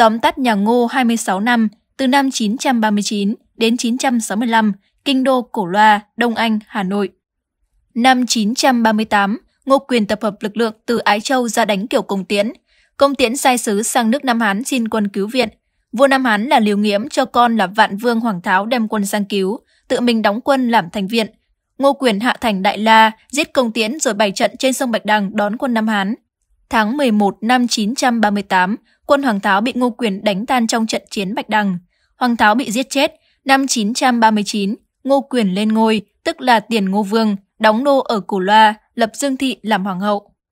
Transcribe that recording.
Tóm tắt nhà Ngô 26 năm, từ năm 939 đến 965, kinh đô Cổ Loa, Đông Anh, Hà Nội. Năm 938, Ngô Quyền tập hợp lực lượng từ Ái Châu ra đánh kiểu Công Tiễn. Công Tiễn sai sứ sang nước Nam Hán xin quân cứu viện. Vua Nam Hán là Liều Nghiễm cho con là Vạn Vương Hoàng Tháo đem quân sang cứu, tự mình đóng quân làm thành viện. Ngô Quyền hạ thành Đại La, giết Công Tiễn rồi bày trận trên sông Bạch Đằng đón quân Nam Hán. Tháng 11 năm 938, quân Hoàng Tháo bị Ngô Quyền đánh tan trong trận chiến Bạch Đằng. Hoàng Tháo bị giết chết năm 939, Ngô Quyền lên ngôi, tức là Tiền Ngô Vương, đóng đô ở Cổ Loa, lập Dương Thị làm hoàng hậu.